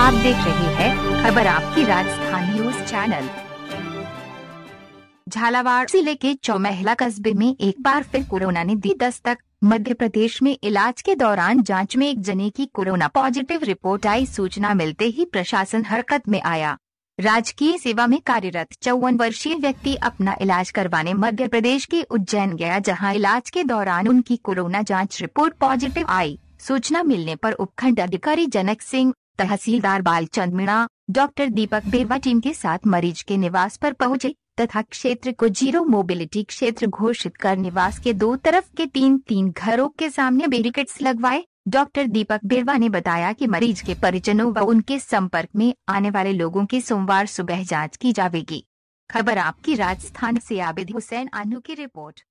आप देख रहे हैं खबर आपकी राजस्थान न्यूज चैनल झालावाड़ जिले के चौमहला कस्बे में एक बार फिर कोरोना ने दी दस्तक मध्य प्रदेश में इलाज के दौरान जांच में एक जने की कोरोना पॉजिटिव रिपोर्ट आई सूचना मिलते ही प्रशासन हरकत में आया राजकीय सेवा में कार्यरत चौवन वर्षीय व्यक्ति अपना इलाज करवाने मध्य प्रदेश के उज्जैन गया जहां इलाज के दौरान उनकी कोरोना जांच रिपोर्ट पॉजिटिव आई सूचना मिलने पर उपखंड अधिकारी जनक सिंह तहसीलदार बालचंद मीणा डॉक्टर दीपक बेरवा टीम के साथ मरीज के निवास पर पहुंचे तथा क्षेत्र को जीरो मोबिलिटी क्षेत्र घोषित कर निवास के दो तरफ के तीन तीन घरों के सामने बैरिकेड्स लगवाए डॉक्टर दीपक बिरवा ने बताया कि मरीज के परिजनों व उनके संपर्क में आने वाले लोगों की सोमवार सुबह जांच की जाएगी खबर आपकी राजस्थान से आबिद हुसैन आनू की रिपोर्ट